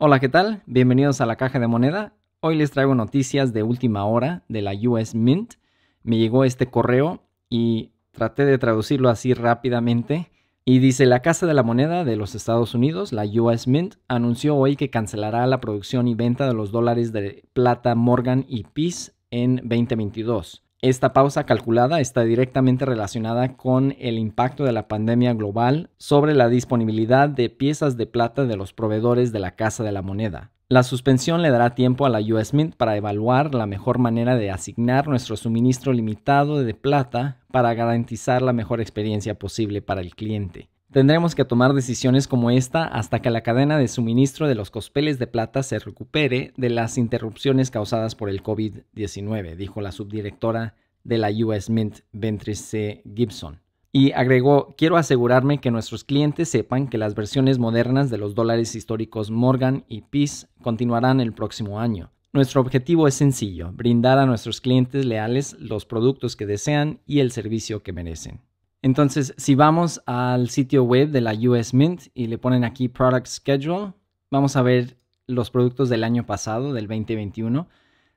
Hola, ¿qué tal? Bienvenidos a la caja de moneda. Hoy les traigo noticias de última hora de la US Mint. Me llegó este correo y traté de traducirlo así rápidamente. Y dice, la Casa de la Moneda de los Estados Unidos, la US Mint, anunció hoy que cancelará la producción y venta de los dólares de plata Morgan y Peace en 2022. Esta pausa calculada está directamente relacionada con el impacto de la pandemia global sobre la disponibilidad de piezas de plata de los proveedores de la Casa de la Moneda. La suspensión le dará tiempo a la US Mint para evaluar la mejor manera de asignar nuestro suministro limitado de plata para garantizar la mejor experiencia posible para el cliente. Tendremos que tomar decisiones como esta hasta que la cadena de suministro de los cospeles de plata se recupere de las interrupciones causadas por el COVID-19, dijo la subdirectora de la US Mint, Ventrice C. Gibson. Y agregó, quiero asegurarme que nuestros clientes sepan que las versiones modernas de los dólares históricos Morgan y Peace continuarán el próximo año. Nuestro objetivo es sencillo, brindar a nuestros clientes leales los productos que desean y el servicio que merecen. Entonces, si vamos al sitio web de la US Mint y le ponen aquí Product Schedule, vamos a ver los productos del año pasado, del 2021.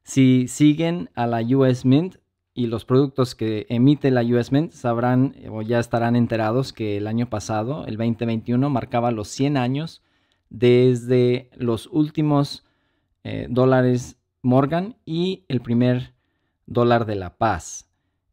Si siguen a la US Mint y los productos que emite la US Mint, sabrán eh, o ya estarán enterados que el año pasado, el 2021, marcaba los 100 años desde los últimos eh, dólares Morgan y el primer dólar de la paz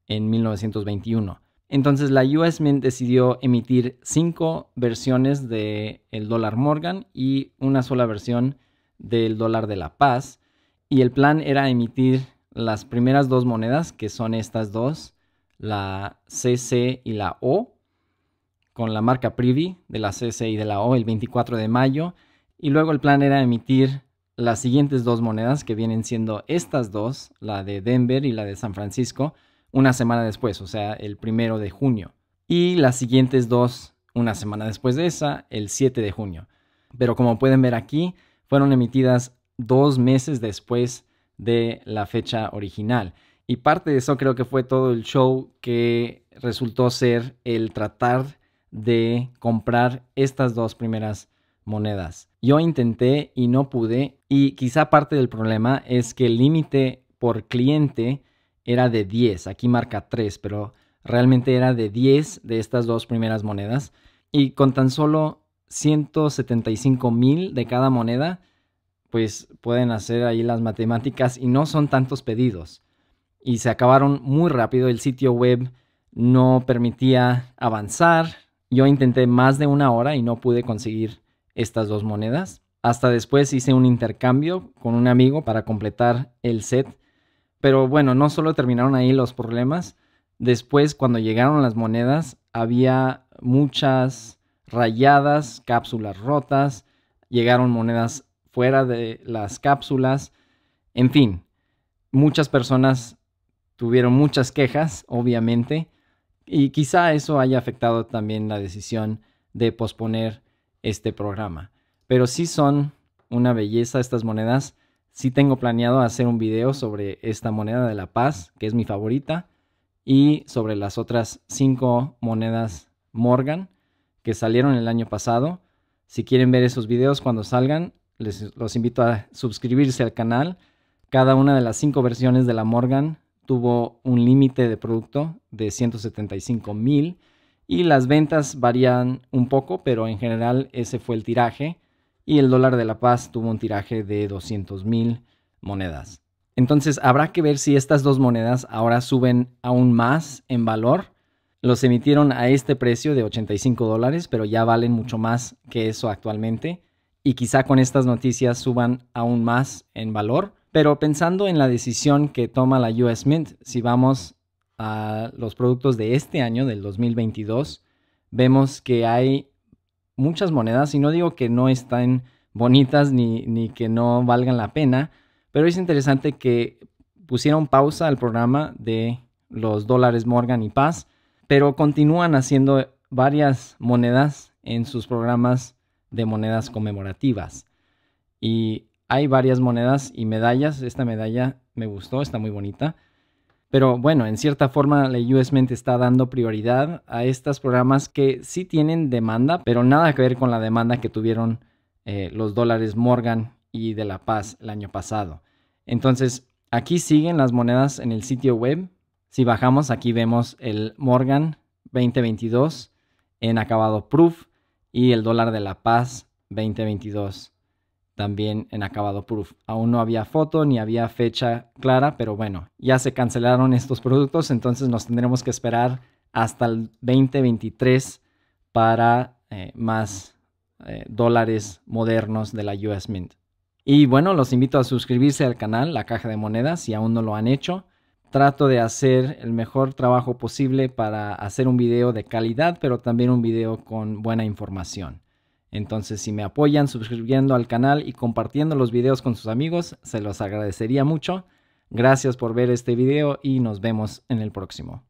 en 1921. Entonces la US Mint decidió emitir cinco versiones del el dólar Morgan y una sola versión del dólar de la paz. Y el plan era emitir las primeras dos monedas, que son estas dos, la CC y la O, con la marca Privy de la CC y de la O el 24 de mayo. Y luego el plan era emitir las siguientes dos monedas, que vienen siendo estas dos, la de Denver y la de San Francisco, una semana después, o sea, el primero de junio. Y las siguientes dos, una semana después de esa, el 7 de junio. Pero como pueden ver aquí, fueron emitidas dos meses después de la fecha original. Y parte de eso creo que fue todo el show que resultó ser el tratar de comprar estas dos primeras monedas. Yo intenté y no pude y quizá parte del problema es que el límite por cliente era de 10, aquí marca 3, pero realmente era de 10 de estas dos primeras monedas. Y con tan solo 175 mil de cada moneda, pues pueden hacer ahí las matemáticas y no son tantos pedidos. Y se acabaron muy rápido, el sitio web no permitía avanzar. Yo intenté más de una hora y no pude conseguir estas dos monedas. Hasta después hice un intercambio con un amigo para completar el set pero bueno, no solo terminaron ahí los problemas. Después, cuando llegaron las monedas, había muchas rayadas, cápsulas rotas, llegaron monedas fuera de las cápsulas. En fin, muchas personas tuvieron muchas quejas, obviamente, y quizá eso haya afectado también la decisión de posponer este programa. Pero sí son una belleza estas monedas. Sí tengo planeado hacer un video sobre esta moneda de la paz, que es mi favorita, y sobre las otras cinco monedas Morgan que salieron el año pasado. Si quieren ver esos videos cuando salgan, les, los invito a suscribirse al canal. Cada una de las cinco versiones de la Morgan tuvo un límite de producto de 175 mil y las ventas varían un poco, pero en general ese fue el tiraje y el dólar de la paz tuvo un tiraje de 200 mil monedas. Entonces habrá que ver si estas dos monedas ahora suben aún más en valor. Los emitieron a este precio de 85 dólares, pero ya valen mucho más que eso actualmente. Y quizá con estas noticias suban aún más en valor. Pero pensando en la decisión que toma la US Mint, si vamos a los productos de este año, del 2022, vemos que hay muchas monedas y no digo que no estén bonitas ni, ni que no valgan la pena, pero es interesante que pusieron pausa al programa de los dólares Morgan y Paz, pero continúan haciendo varias monedas en sus programas de monedas conmemorativas. Y hay varias monedas y medallas. Esta medalla me gustó, está muy bonita. Pero bueno, en cierta forma la Mint está dando prioridad a estos programas que sí tienen demanda, pero nada que ver con la demanda que tuvieron eh, los dólares Morgan y de La Paz el año pasado. Entonces, aquí siguen las monedas en el sitio web. Si bajamos, aquí vemos el Morgan 2022 en acabado proof y el dólar de La Paz 2022 también en acabado proof. Aún no había foto ni había fecha clara, pero bueno, ya se cancelaron estos productos, entonces nos tendremos que esperar hasta el 2023 para eh, más eh, dólares modernos de la US Mint. Y bueno, los invito a suscribirse al canal La Caja de Monedas si aún no lo han hecho. Trato de hacer el mejor trabajo posible para hacer un video de calidad, pero también un video con buena información. Entonces, si me apoyan suscribiendo al canal y compartiendo los videos con sus amigos, se los agradecería mucho. Gracias por ver este video y nos vemos en el próximo.